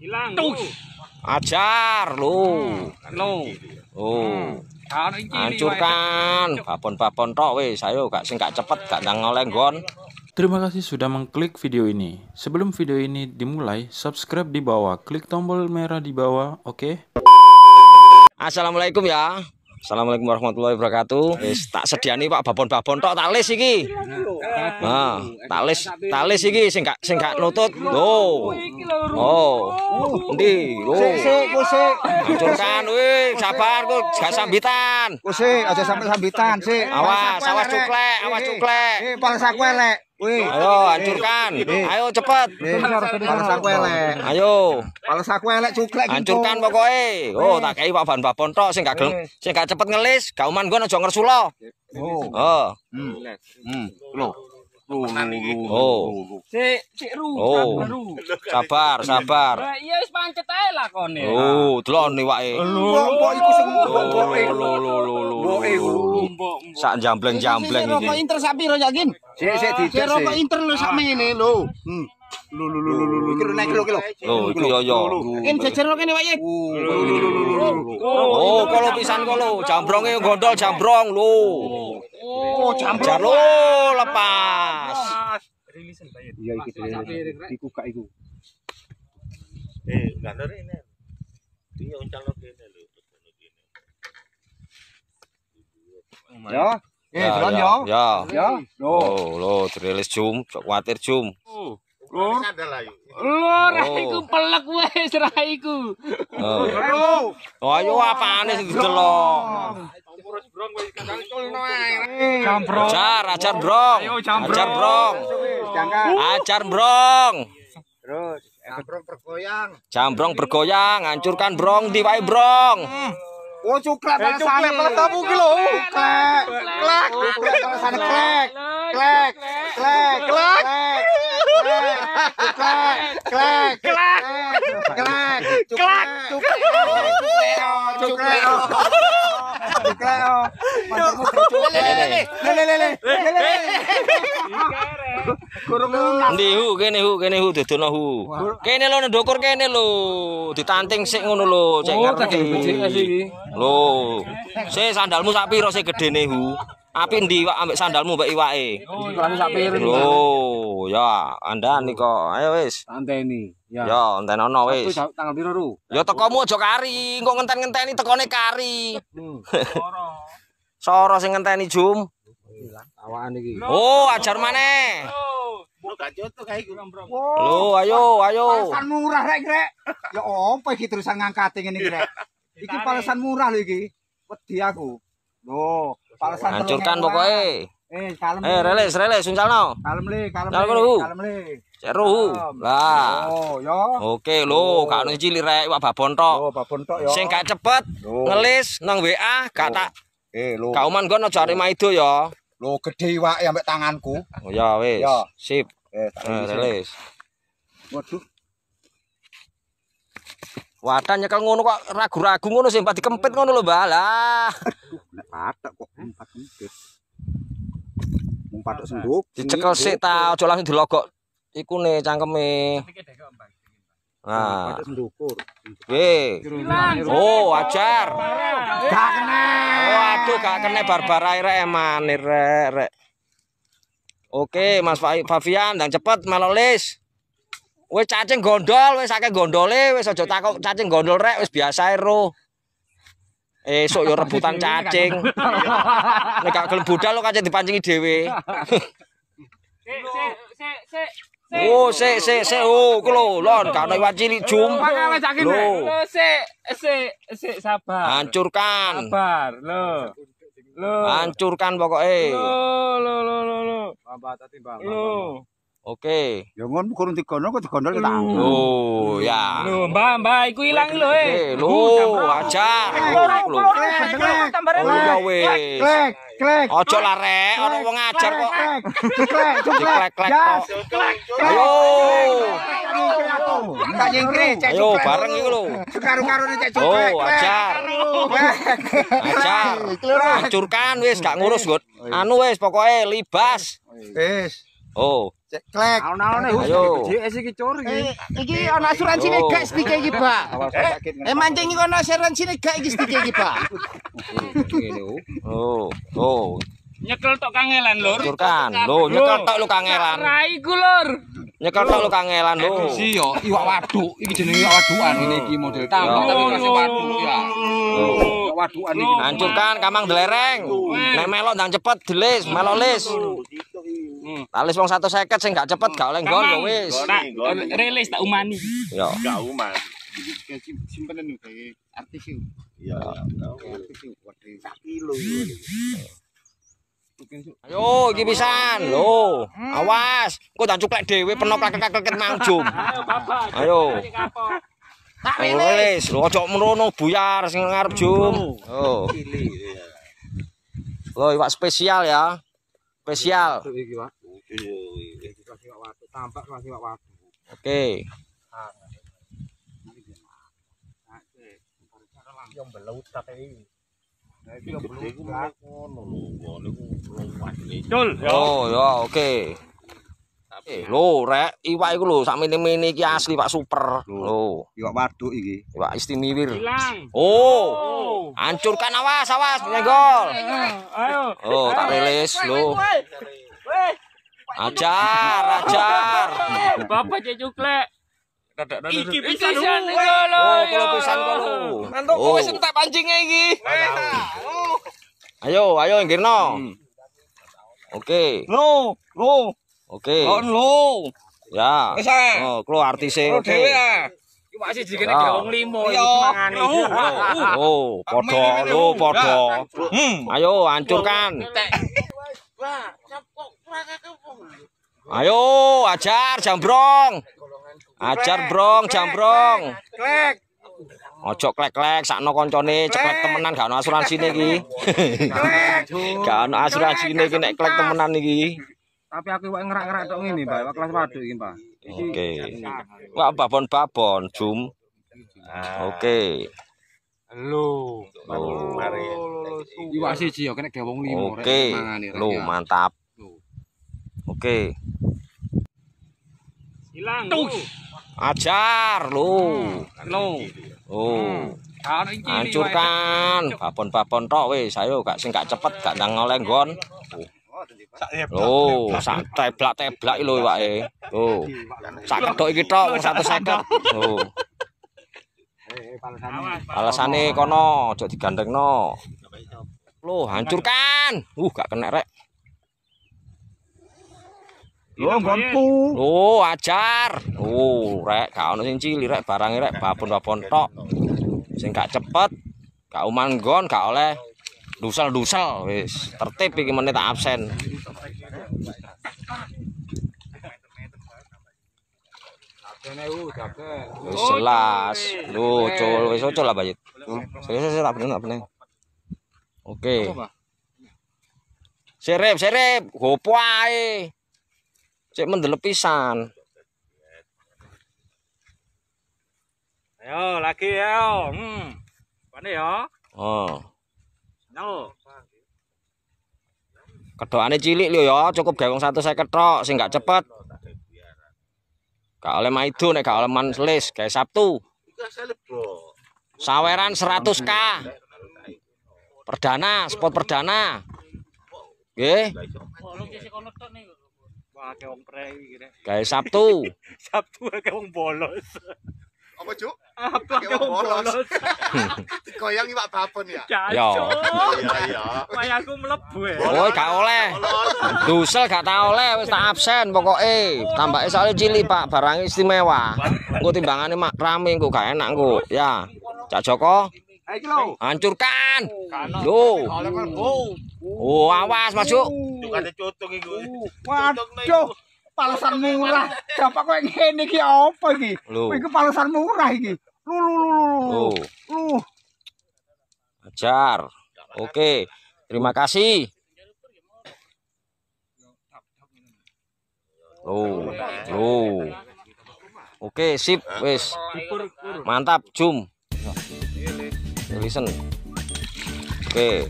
Hilang. Tuh. Ajar lu. Hmm, lu. Oh. Hmm. Hancurkan babon-babon tok wis ayo gak sing gak cepet gak nang oleh Terima kasih sudah mengklik video ini. Sebelum video ini dimulai, subscribe di bawah, klik tombol merah di bawah, oke? Okay? Assalamualaikum ya. Assalamualaikum warahmatullahi wabarakatuh. Wis tak sediani Pak babon-babon tok tak les iki. Nah, tak les tak les iki sing gak sing gak nutut. Oh. Oh. Endi? Oh. Sik sik weh, sabar kok gak sambitan. Kusik aja sampai sambitan sik. Awas, awas cuklek, awas cuklek. Eh, pangsa kuelek. Wih, ayo hancurkan. Ayo cepat. Palsa aku elek. Ayo. Palsa aku elek cuklek Hancurkan pokoke. Oh, tak kei Pak Ban Bapon tok sing gak sing gak cepet ngelis, gak uman gua aja ngersula. Oh. Oh. Hmm. Hmm. Loh. Oh. Si, si ru, oh. Sabar, sabar. Ya wis pancet lakone. Oh, ah. delok niwake. Mbok iku sing mbok iku. Sak jambleng-jambleng iki. Rokok Inter sak piro ya, Gin? Sik sik dites. Rokok Inter lho sak ah. mene lho. Hmm. Lho lho lho Iki nek kilo kilo. Oh, iki yo yo. Gin jejer kene wae. Oh, kalau pisan kalau jambronge gondol jambrong lo Oh, jambrong. Lepas. Rilisan bayar. Iya, iki dikuka iku. eh nggak ada ini dia uncal lo gini lo untuk lo gini ya eh jalan ya ya ya lo lo terilis cum khawatir cum lo oh, lo oh. rahiku pelak wes rahiku lo oh. oh ayo apa aneh sih lo eh. Ajar, ajar, brong. Ayo, ajar, brong. Ajar, brong. Jambrong bergoyang. Jambrong bergoyang, hancurkan brong di wae brong. Oh cuklek rasane peletamu ki lho. Klek, klek, klek klek. Klek, klek, klek. Klek, klek, klek. Klek, klek, klek. Cuklek, cuklek, cuklek. empleo. Ndi hu kene hu kene hu dodono hu. Kene lho ndukur kene lho ditanting sik ngono lho cengar. Lho. Se sandalmu sak piro se gedene hu? Apik ndi ambek sandalmu mbek iwake? Oh, ya andan iki kok. Ayo wis. Anteni. Ya, enten ono wis. Ya tekomu aja kari, engko ngenten-ngenteni tekone kari. Hmm. Loro. Soro sing ngenteni, Jum. Awakan iki. Oh, ajar maneh. Lho, ayo, ayo. Palesan murah rek, Rek. Ya opo iki terusan ngangkate ngene iki, Rek? Iki palesan murah lho iki. Wedi aku. Lho, palesan hancurkan pokoke. Eh, kalem. Eh, rele, rele, sunjalno. Kalem le, kalem le. Kalem le. seru Lah. Oh, yo. Oke, lo oh. gak ono cilik rek wak babon tok. Oh, babon yo. Sing gak cepet ngelis nang WA gak oh. tak Eh, lho. Kauman gua no jari maido yo. Lho, gede wak ya tanganku. Oh, ya wis. Yo. Sip. Eh, nah, eh, ngelis. Waduh. Wadah nyekel ngono kok ragu-ragu ngono sih, empat dikempit ngono lho, Mbak. Lah. Ada kok empat kempit. Empat sendok. Dicekel sik ta, aja langsung dilogok. iku ne cangkeme nah eh oh wajar gak kena waduh oh, gak kena barbara ire emane rek rek oke mas Fafian dan cepet melolis wis cacing gondol wis akeh gondole wis aja takok cacing gondol rek wis biasa ro esok yo rebutan cacing nek gak gelem budal lo kacang dipancingi dhewe sik sik sik Oh, se se se oh, kulo kan lewat cilik jumpang ala jakin. Lho, se sabar. Hancurkan. Sabar, lho. Hancurkan pokoke. Lho, lho, lho, lho. Bapak tadi, Bang. Oke. Ya ngon mung kurung kok digondol ta. Lho, ya. Lho, Mbak, Mbak, iku ilang lho, eh. Lho, aja. Lho, lho. Tambare. Klik. klek ojo lah rek ana wong ngajar kok klek klek klek klek klek yo tak nyengkre cek yo bareng iku lho karo-karone cek yo ajar ajar hancurkan wis gak ngurus anu wis pokoke libas wis Oh. Cek klek. Ana-ane wis dicek iki cur iki. Eh, iki ana asuransine gak sepiki iki, Pak. Eh mancing iki ana asuransine gak iki sepiki Pak. Oh. oh. Oh. Nyekel tok kangelan, Lur. Nyekel Lo nyekel tok lu kangelan. Ra iku, Lur. Nyekel tok lu kangelan, Lur. Eh, iki iwak waduk. Iki jenenge wadukan ngene iki model tambah tapi kasih waduk ya. Waduk ini. Hancurkan kamang delereng. Nek melok ndang cepet delis, melok lis. Hmm. Lalis wong satu seket sing gak cepet hmm. gak oleh nggon wis. Rilis tak umani. Yo. Gak umani. Simpenen nih artis itu. Iya. Artis itu waktu sapi Ayo, iki pisan. Hmm. awas. Ku tak cuklek dhewe penok kakek-kakek mang Ayo, Bapak. Ayo. Tak rilis. Lho, ojo buyar sing ngarep jom. Oh. iwak spesial ya. Spesial. mobil dikasih wak watu tampak dikasih wak watu oke yang belau tak ini Oh ya oke. Eh lo rek iwak iku lho sak mini-mini iki asli Pak Super. Lho. iki. Iwak istimewir. Oh. oh. Hancurkan awas awas nyenggol. Ayo. Oh tak rilis lho. Wes. Ajar, ajar. Bapak cek cukle. Dadak, dadak. Iki bisa oh, lu. Oh, kalau bisa lu. Antuk iki. Ayo, ayo ngirno. Hmm. Oke. Lu, lu. Oke. Kon lu. Ya. Eh. Oh, klo artise. Oke. Okay. Iki wae sing digene gaung iki mangane. Oh, oh padha lho padha. Hmm. ayo hancurkan. Wah, nyepuk. Ayo, ajar jambrong. Ajar brong, jambrong. Klek. Ojo klek-klek sakno koncone ceklek temenan gak ono asuransine iki. Gak ono asuransine iki nek klek temenan iki. Tapi aku wae ngerak-ngerak tok ngene, Pak. kelas waduk iki, Pak. Oke. Wak babon-babon, Jum. Ah. Oke. Lu, mari. Iwak siji yo kena gawong limo rek. Oke. Lu mantap. Oke. Hilang. Ajar lu. Oh. Hancurkan babon-babon tok wis sayo gak sing gak cepet gak nang ngoleh nggon. Oh, teblak-teblak lho iwake. Oh. Sak ketok iki tok 150. Oh. Alasane kono aja digandengno. Loh, hancurkan. Uh, gak kena rek. Lho ngonku. Oh, ajar. Oh, rek gak ono sing cilik rek barang rek babon-babon tok. Sing gak cepet, gak umanggon, gak oleh dusel-dusel wis. Tertib iki menit absen. Ini udah jelas. Lu cul wis cul eh. lah bayit. Serius serius bener tak bener. Oke. Serep serep, gopo ae. cek mendelep pisan ayo lagi ayo hmm pane ya oh no kedoane cilik lho ya cukup gawe wong 150 tok sing gak cepet gak oleh maido nek gak oleh Selis. gawe sabtu saweran 100k perdana spot perdana nggih oh, okay. Wah, Sabtu. Sabtu akeh wong bolos. Apa, Cuk? Apa akeh wong bolos? Dikoyang iwak babon ya. Yo. Ya, iya. Wah, aku mlebu e. Oh, gak oleh. Dusel gak tak oleh, wis tak absen pokoke. Tambake soal cilik, Pak, barang istimewa. Engko timbangane mak rame engko gak enak engko. Ya. Cak Joko. Hancurkan. Lho. Oh, awas, Mas Cuk. Tuh kata cocok iku. Uh, waduh. Palesan murah. Siapa kowe ngene iki apa iki? Iku palesan murah iki. Lu lu lu lu. Lu. Ajar. Oke. Terima kasih. Lu, lu. Oke, sip, wes. Mantap, jum. Listen. Oke.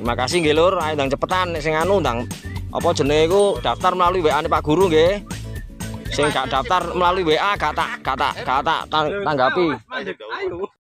Terima kasih nggih Lur, ayo ndang cepetan sing anu ndang apa jenenge iku daftar melalui WA Pak Guru nggih. Sing gak daftar melalui WA gak tak gak tak gak tak tanggapi.